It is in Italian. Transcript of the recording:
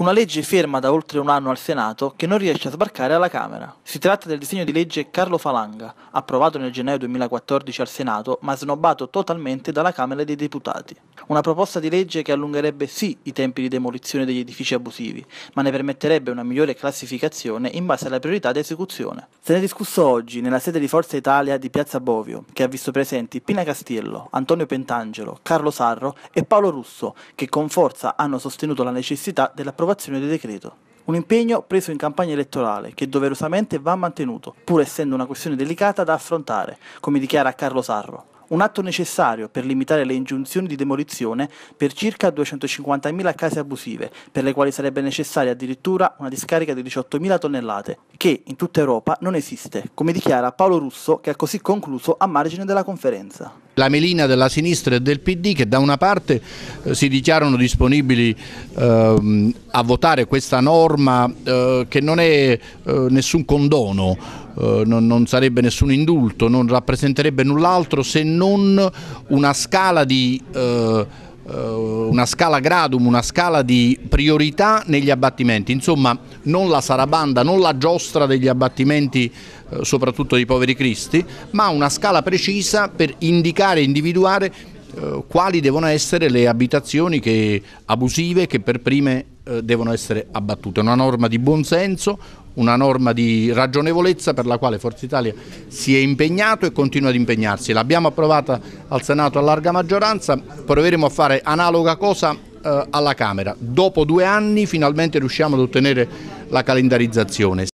una legge ferma da oltre un anno al Senato che non riesce a sbarcare alla Camera. Si tratta del disegno di legge Carlo Falanga, approvato nel gennaio 2014 al Senato ma snobbato totalmente dalla Camera dei Deputati. Una proposta di legge che allungherebbe sì i tempi di demolizione degli edifici abusivi, ma ne permetterebbe una migliore classificazione in base alla priorità di esecuzione. Se ne è discusso oggi nella sede di Forza Italia di Piazza Bovio, che ha visto presenti Pina Castiello, Antonio Pentangelo, Carlo Sarro e Paolo Russo, che con forza hanno sostenuto la necessità dell'approvazione all'approvazione del decreto. Un impegno preso in campagna elettorale che doverosamente va mantenuto, pur essendo una questione delicata da affrontare, come dichiara Carlo Sarro. Un atto necessario per limitare le ingiunzioni di demolizione per circa 250.000 case abusive, per le quali sarebbe necessaria addirittura una discarica di 18.000 tonnellate, che in tutta Europa non esiste, come dichiara Paolo Russo che ha così concluso a margine della conferenza. La melina della sinistra e del PD che da una parte eh, si dichiarano disponibili eh, a votare questa norma eh, che non è eh, nessun condono, eh, non, non, sarebbe nessun indulto, non rappresenterebbe null'altro se non una scala di eh, una scala gradum, una scala di priorità negli abbattimenti, insomma non la sarabanda, non la giostra degli abbattimenti eh, soprattutto dei poveri cristi, ma una scala precisa per indicare e individuare eh, quali devono essere le abitazioni che, abusive che per prime eh, devono essere abbattute. Una norma di buonsenso, una norma di ragionevolezza per la quale Forza Italia si è impegnato e continua ad impegnarsi. L'abbiamo approvata al Senato a larga maggioranza, proveremo a fare analoga cosa eh, alla Camera. Dopo due anni finalmente riusciamo ad ottenere la calendarizzazione.